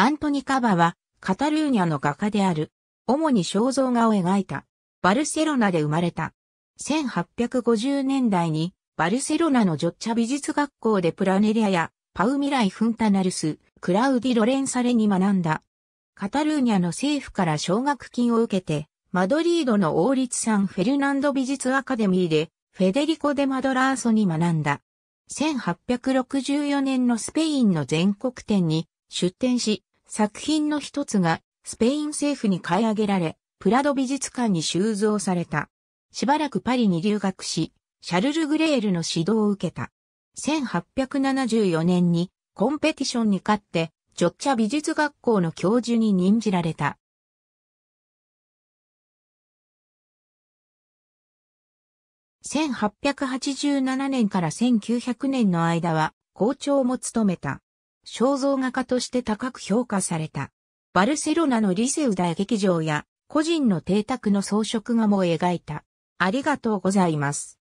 アントニカバは、カタルーニャの画家である。主に肖像画を描いた。バルセロナで生まれた。1850年代に、バルセロナのジョッチャ美術学校でプラネリアや、パウミライ・フンタナルス、クラウディ・ロレンサレに学んだ。カタルーニャの政府から奨学金を受けて、マドリードの王立産フェルナンド美術アカデミーで、フェデリコ・デ・マドラーソに学んだ。1864年のスペインの全国展に出展し、作品の一つがスペイン政府に買い上げられ、プラド美術館に収蔵された。しばらくパリに留学し、シャルル・グレールの指導を受けた。1874年にコンペティションに勝って、ジョッチャ美術学校の教授に任じられた。1887年から1900年の間は校長も務めた。肖像画家として高く評価された。バルセロナのリセウ大劇場や個人の邸宅の装飾画も描いた。ありがとうございます。